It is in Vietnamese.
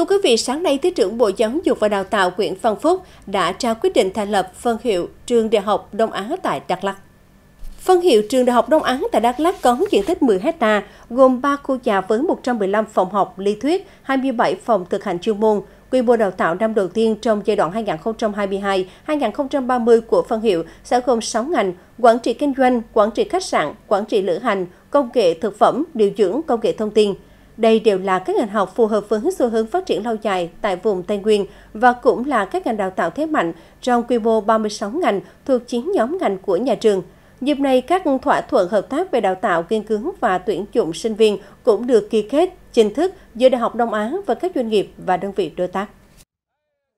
Thưa quý vị, sáng nay, Thứ trưởng Bộ Giáo dục và Đào tạo Nguyễn Văn Phúc đã trao quyết định thành lập phân hiệu Trường Đại học Đông Á tại Đắk Lắk. Phân hiệu Trường Đại học Đông Á tại Đắk Lắk có diện tích 10 hecta gồm 3 khu nhà với 115 phòng học lý thuyết, 27 phòng thực hành chuyên môn, quy mô đào tạo năm đầu tiên trong giai đoạn 2022-2030 của phân hiệu sẽ gồm 6 ngành, quản trị kinh doanh, quản trị khách sạn, quản trị lữ hành, công nghệ thực phẩm, điều dưỡng, công nghệ thông tin – đây đều là các ngành học phù hợp với xu hướng phát triển lâu dài tại vùng Tây Nguyên và cũng là các ngành đào tạo thế mạnh trong quy mô 36 ngành thuộc 9 nhóm ngành của nhà trường. Dịp này, các thỏa thuận hợp tác về đào tạo, nghiên cứu và tuyển dụng sinh viên cũng được ký kết chính thức giữa Đại học Đông Á và các doanh nghiệp và đơn vị đối tác.